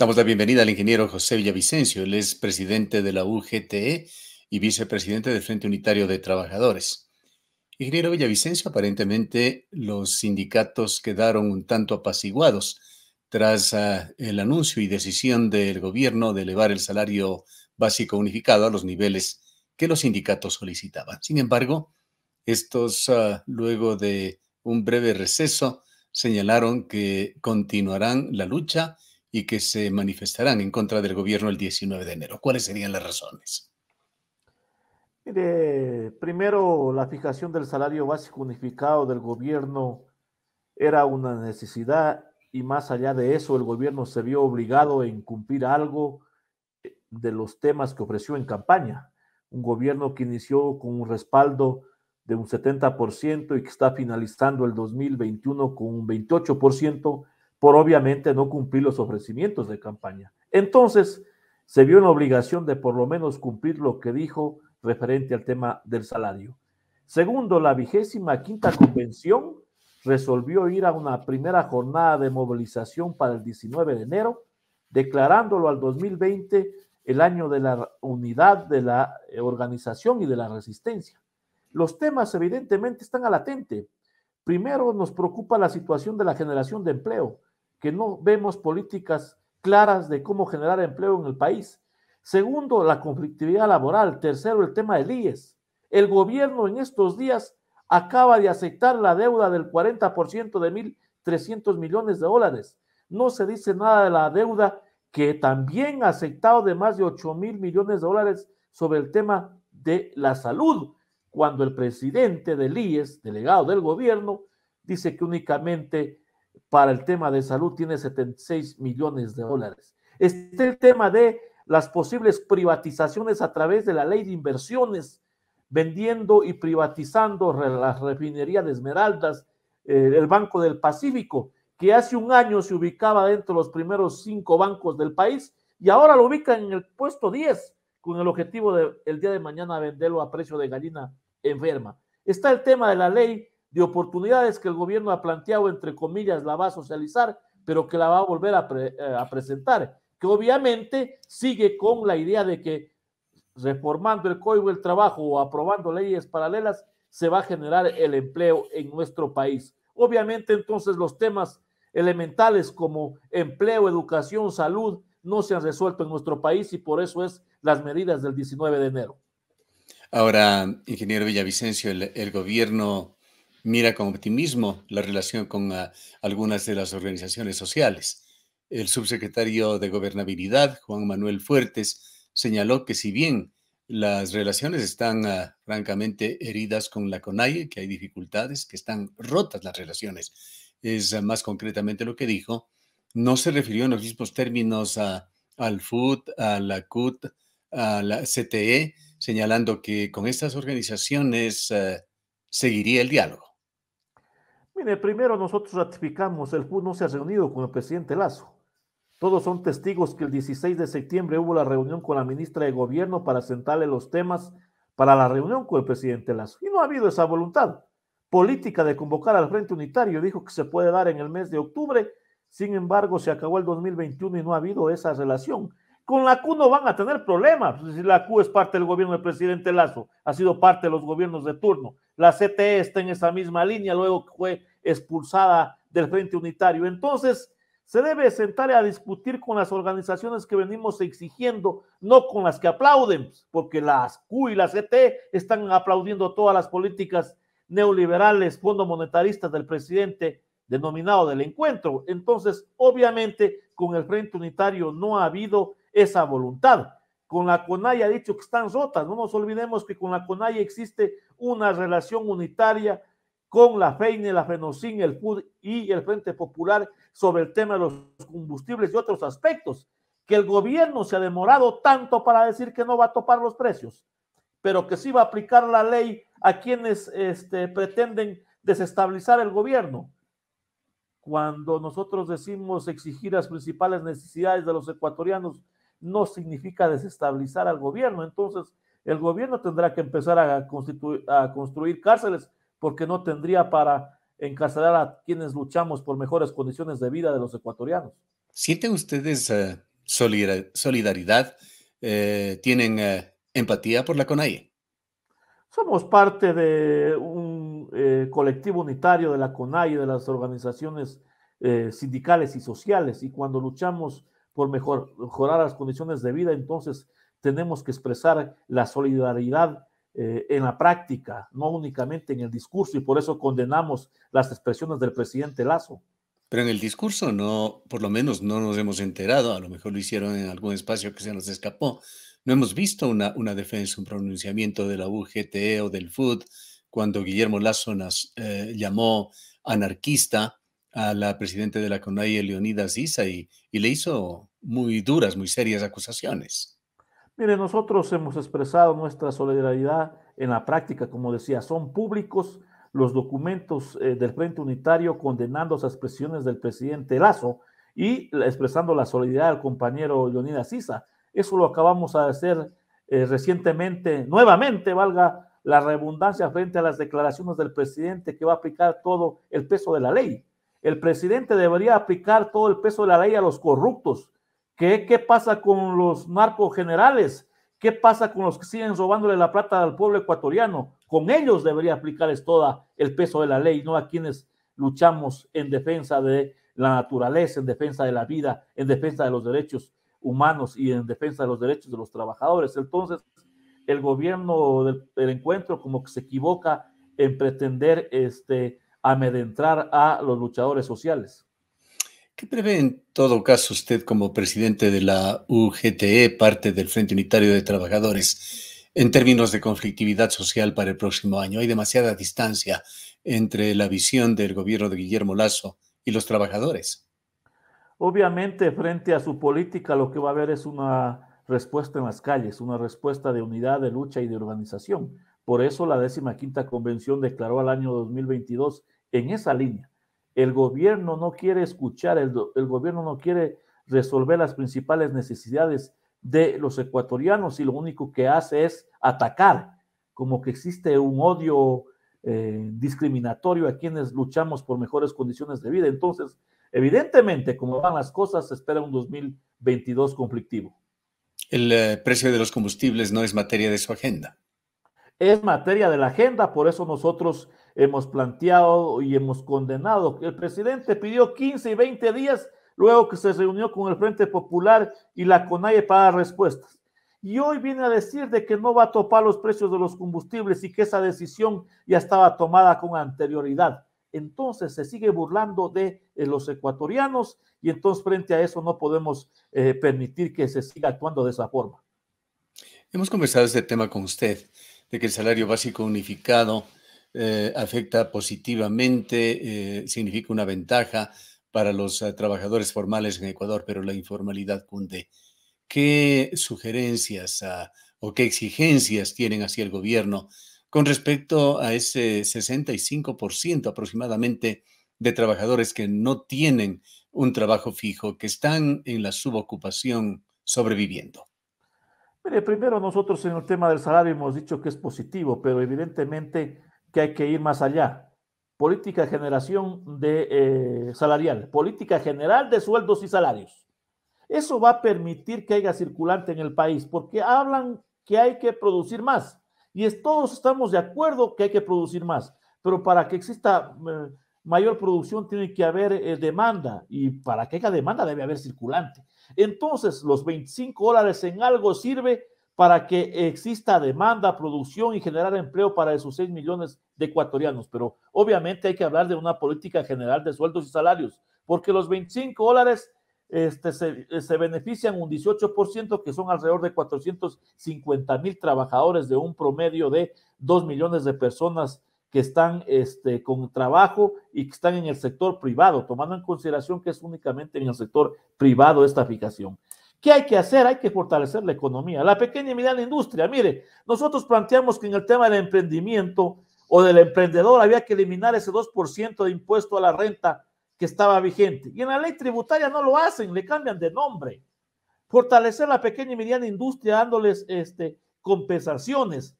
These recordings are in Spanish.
Damos la bienvenida al ingeniero José Villavicencio. Él es presidente de la UGTE y vicepresidente del Frente Unitario de Trabajadores. Ingeniero Villavicencio, aparentemente los sindicatos quedaron un tanto apaciguados tras ah, el anuncio y decisión del gobierno de elevar el salario básico unificado a los niveles que los sindicatos solicitaban. Sin embargo, estos, ah, luego de un breve receso, señalaron que continuarán la lucha y que se manifestarán en contra del gobierno el 19 de enero. ¿Cuáles serían las razones? Mire, primero, la fijación del salario básico unificado del gobierno era una necesidad y más allá de eso, el gobierno se vio obligado a incumplir algo de los temas que ofreció en campaña. Un gobierno que inició con un respaldo de un 70% y que está finalizando el 2021 con un 28% por obviamente no cumplir los ofrecimientos de campaña. Entonces, se vio en la obligación de por lo menos cumplir lo que dijo referente al tema del salario. Segundo, la vigésima quinta convención resolvió ir a una primera jornada de movilización para el 19 de enero, declarándolo al 2020 el año de la unidad de la eh, organización y de la resistencia. Los temas evidentemente están a latente. Primero nos preocupa la situación de la generación de empleo, que no vemos políticas claras de cómo generar empleo en el país. Segundo, la conflictividad laboral. Tercero, el tema del IES. El gobierno en estos días acaba de aceptar la deuda del 40% de 1.300 millones de dólares. No se dice nada de la deuda que también ha aceptado de más de 8.000 mil millones de dólares sobre el tema de la salud, cuando el presidente del IES, delegado del gobierno, dice que únicamente para el tema de salud tiene 76 millones de dólares. Está el tema de las posibles privatizaciones a través de la ley de inversiones, vendiendo y privatizando la refinería de Esmeraldas, eh, el Banco del Pacífico, que hace un año se ubicaba dentro de los primeros cinco bancos del país y ahora lo ubican en el puesto 10 con el objetivo de el día de mañana venderlo a precio de gallina enferma. Está el tema de la ley de oportunidades que el gobierno ha planteado, entre comillas, la va a socializar, pero que la va a volver a, eh, presentar, que obviamente sigue con la idea de que reformando el código del trabajo o aprobando leyes paralelas se va a generar el empleo en nuestro país. Obviamente entonces los temas elementales como empleo, educación, salud, no se han resuelto en nuestro país y por eso es las medidas del 19 de enero. Ahora, ingeniero Villavicencio, el gobierno mira con optimismo la relación con ah, algunas de las organizaciones sociales. El subsecretario de Gobernabilidad, Juan Manuel Fuertes, señaló que si bien las relaciones están ah, francamente heridas con la CONAIE, que hay dificultades, que están rotas las relaciones, es ah, más concretamente lo que dijo, no se refirió en los mismos términos al FUT, a la CUT, a la CTE, señalando que con estas organizaciones seguiría el diálogo. Mire, primero nosotros ratificamos, el cu no se ha reunido con el presidente Lazo. Todos son testigos que el 16 de septiembre hubo la reunión con la ministra de Gobierno para sentarle los temas para la reunión con el presidente Lazo. Y no ha habido esa voluntad política de convocar al Frente Unitario. Dijo que se puede dar en el mes de octubre. Sin embargo, se acabó el 2021 y no ha habido esa relación. Con la CU no van a tener problemas. Pues, la CU es parte del gobierno del presidente Lazo, ha sido parte de los gobiernos de turno. La CTE está en esa misma línea, luego que fue expulsada del Frente Unitario. Entonces, se debe sentar a discutir con las organizaciones que venimos exigiendo, no con las que aplauden, porque las Q y las ET están aplaudiendo todas las políticas neoliberales, fondo monetaristas del presidente denominado del encuentro. Entonces, obviamente, con el Frente Unitario no ha habido esa voluntad. Con la CONAI ha dicho que están rotas. No nos olvidemos que con la CONAI existe una relación unitaria con la FEINE, la FENOCIN, el FUD y el Frente Popular sobre el tema de los combustibles y otros aspectos, que el gobierno se ha demorado tanto para decir que no va a topar los precios, pero que sí va a aplicar la ley a quienes este, pretenden desestabilizar el gobierno. Cuando nosotros decimos exigir las principales necesidades de los ecuatorianos, no significa desestabilizar al gobierno. Entonces, el gobierno tendrá que empezar a construir cárceles porque no tendría para encarcelar a quienes luchamos por mejores condiciones de vida de los ecuatorianos. ¿Sienten ustedes eh, solidaridad? Eh, ¿Tienen eh, empatía por la CONAIE? Somos parte de un colectivo unitario de la CONAIE, de las organizaciones sindicales y sociales, y cuando luchamos por mejorar las condiciones de vida, entonces tenemos que expresar la solidaridad eh, en la práctica, no únicamente en el discurso, y por eso condenamos las expresiones del presidente Lazo. Pero en el discurso no, por lo menos no nos hemos enterado, a lo mejor lo hicieron en algún espacio que se nos escapó, no hemos visto una, defensa, un pronunciamiento de la UGT e o del FUD cuando Guillermo Lazo nos eh, llamó anarquista a la presidenta de la CONAIE, Leonidas Issa, y le hizo muy duras, muy serias acusaciones. Mire, nosotros hemos expresado nuestra solidaridad en la práctica, como decía, son públicos los documentos eh, del Frente Unitario condenando esas expresiones del presidente Lazo y expresando la solidaridad al compañero Leonidas Sisa. Eso lo acabamos de hacer eh, recientemente, nuevamente, valga la redundancia frente a las declaraciones del presidente que va a aplicar todo el peso de la ley. El presidente debería aplicar todo el peso de la ley a los corruptos, ¿Qué, pasa con los marcos generales? ¿Qué pasa con los que siguen robándole la plata al pueblo ecuatoriano? Con ellos debería aplicarles todo el peso de la ley, no a quienes luchamos en defensa de la naturaleza, en defensa de la vida, en defensa de los derechos humanos y en defensa de los derechos de los trabajadores. Entonces, el gobierno del, encuentro como que se equivoca en pretender este, amedrentar a los luchadores sociales. ¿Qué prevé en todo caso usted como presidente de la UGTE, parte del Frente Unitario de Trabajadores, en términos de conflictividad social para el próximo año? Hay demasiada distancia entre la visión del gobierno de Guillermo Lazo y los trabajadores. Obviamente, frente a su política, lo que va a haber es una respuesta en las calles, una respuesta de unidad, de lucha y de organización. Por eso la décima quinta convención declaró al año 2022 en esa línea, el gobierno no quiere escuchar, el, gobierno no quiere resolver las principales necesidades de los ecuatorianos y lo único que hace es atacar, como que existe un odio eh, discriminatorio a quienes luchamos por mejores condiciones de vida. Entonces, evidentemente, como van las cosas, se espera un 2022 conflictivo. El eh, precio de los combustibles no es materia de su agenda es materia de la agenda, por eso nosotros hemos planteado y hemos condenado. que El presidente pidió 15 y 20 días luego que se reunió con el Frente Popular y la CONAIE para dar respuestas. Y hoy viene a decir de que no va a topar los precios de los combustibles y que esa decisión ya estaba tomada con anterioridad. Entonces se sigue burlando de eh, los ecuatorianos y entonces frente a eso no podemos eh, permitir que se siga actuando de esa forma. Hemos conversado este tema con usted de que el salario básico unificado eh, afecta positivamente, eh, significa una ventaja para los eh, trabajadores formales en Ecuador, pero la informalidad cunde. ¿Qué sugerencias ah, o qué exigencias tienen hacia el gobierno con respecto a ese 65% aproximadamente de trabajadores que no tienen un trabajo fijo, que están en la subocupación sobreviviendo? Mire, primero nosotros en el tema del salario hemos dicho que es positivo, pero evidentemente que hay que ir más allá. Política de generación de eh, salarial, política general de sueldos y salarios. Eso va a permitir que haya circulante en el país, porque hablan que hay que producir más. Y todos estamos de acuerdo que hay que producir más, pero para que exista eh, mayor producción tiene que haber eh, demanda y para que haya demanda debe haber circulante. Entonces, los 25 dólares en algo sirve para que exista demanda, producción y generar empleo para esos 6 millones de ecuatorianos. Pero obviamente hay que hablar de una política general de sueldos y salarios, porque los 25 dólares este, se, se, benefician un 18%, que son alrededor de 450 mil trabajadores de un promedio de 2 millones de personas que están este, con trabajo y que están en el sector privado, tomando en consideración que es únicamente en el sector privado esta aplicación. ¿Qué hay que hacer? Hay que fortalecer la economía, la pequeña y mediana industria. Mire, nosotros planteamos que en el tema del emprendimiento o del emprendedor había que eliminar ese 2% de impuesto a la renta que estaba vigente. Y en la ley tributaria no lo hacen, le cambian de nombre. Fortalecer la pequeña y mediana industria dándoles este, compensaciones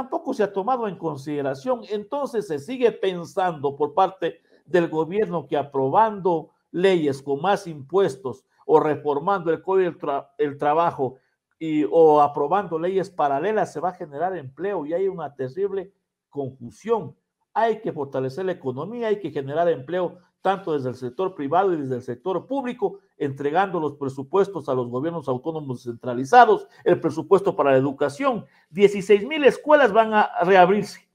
tampoco se ha tomado en consideración. Entonces se sigue pensando por parte del gobierno que aprobando leyes con más impuestos o reformando el código del trabajo y, o aprobando leyes paralelas se va a generar empleo y hay una terrible confusión hay que fortalecer la economía, hay que generar empleo tanto desde el sector privado y desde el sector público, entregando los presupuestos a los gobiernos autónomos centralizados, el presupuesto para la educación. 16.000 mil escuelas van a reabrirse,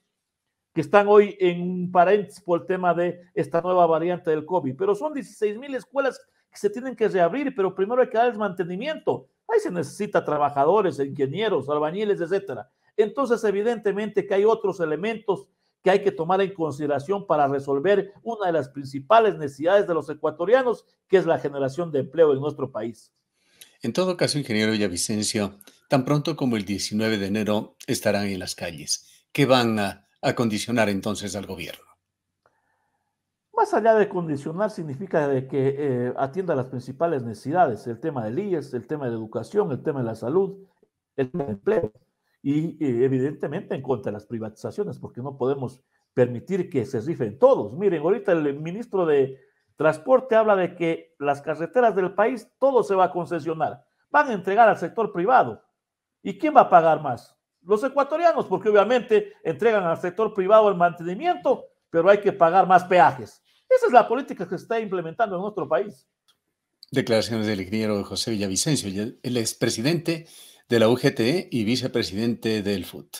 que están hoy en un paréntesis por el tema de esta nueva variante del COVID, pero son 16.000 mil escuelas que se tienen que reabrir, pero primero hay que darles mantenimiento. Ahí se necesita trabajadores, ingenieros, albañiles, etcétera. Entonces, evidentemente que hay otros elementos que hay que tomar en consideración para resolver una de las principales necesidades de los ecuatorianos, que es la generación de empleo en nuestro país. En todo caso, ingeniero Villavicencio, tan pronto como el 19 de enero estarán en las calles. ¿Qué van a, condicionar entonces al gobierno? Más allá de condicionar, significa de que eh, atienda las principales necesidades, el tema de IES, el tema de educación, el tema de la salud, el tema del empleo y eh, evidentemente en contra de las privatizaciones, porque no podemos permitir que se rifen todos. Miren, ahorita el ministro de Transporte habla de que las carreteras del país, todo se va a concesionar, van a entregar al sector privado. ¿Y quién va a pagar más? Los ecuatorianos, porque obviamente entregan al sector privado el mantenimiento, pero hay que pagar más peajes. Esa es la política que se está implementando en nuestro país. Declaraciones del ingeniero José Villavicencio, el expresidente de la UGT e y vicepresidente del FUT.